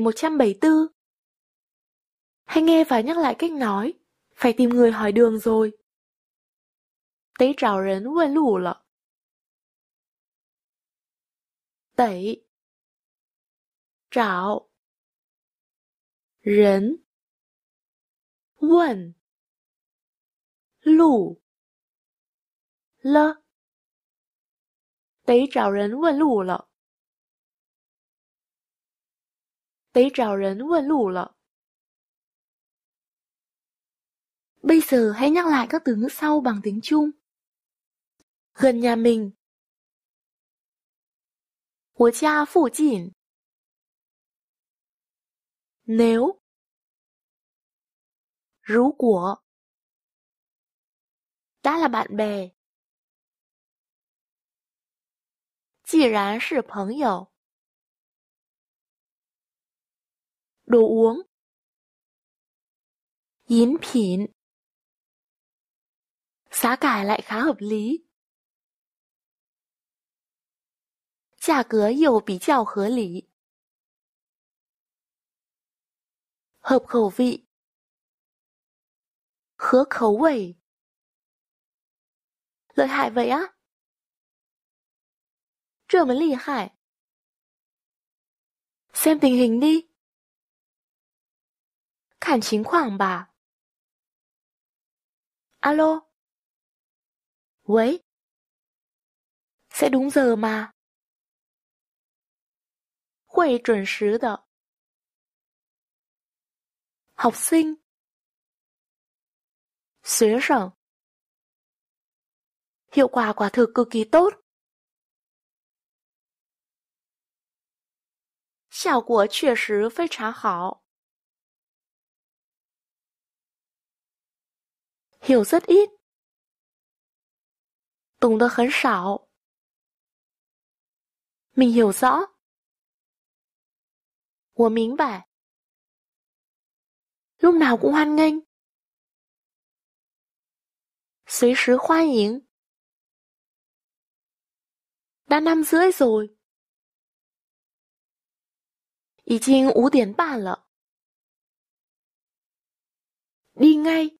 một trăm bảy 174 Hãy nghe và nhắc lại cách nói Phải tìm người hỏi đường rồi 得找人问路了得找人问路了得找人问路了得找人问路了。Bây giờ hãy nhắc lại các từ ngữ sau bằng tiếng Trung. Gần nhà mình. 我家附近. Nếu. 如果. Đã là bạn bè. 既然是朋友 đồ uống. Yến phỉn Giá cả lại khá hợp lý. Giá cớ dầu bí chào hớ lý. Hợp khẩu vị Khớ khẩu vị, Lợi hại vậy á? Trở mới lì hại Xem tình hình đi 看情况吧。Alo. 喂. Sẽ đúng giờ mà. 会准时的。học sinh 学生 hiệu quả quả thực cực kỳ tốt 效果确实非常好 hiểu rất ít, tùng mình hiểu rõ. 我明白. Lúc nào cũng hoan nghênh. 随时欢迎. Đã năm rưỡi rồi. đi ngay.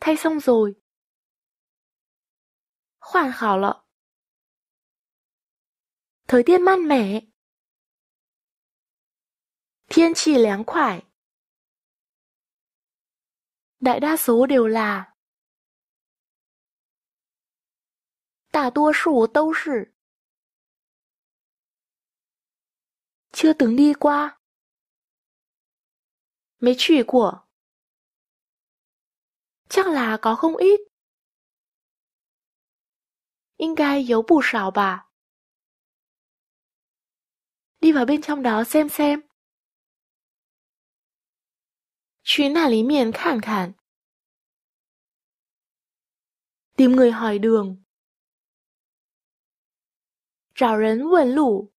Thay xong rồi Hoàn hảo lọ Thời tiết mát mẻ Thiên chỉ láng khoải Đại đa số đều là Tả tua sủ tâu sử Chưa từng đi qua chắc là có không đi vào bên trong đó xem xem，lý miền khản khản，tìm người hỏi đường. 找人问路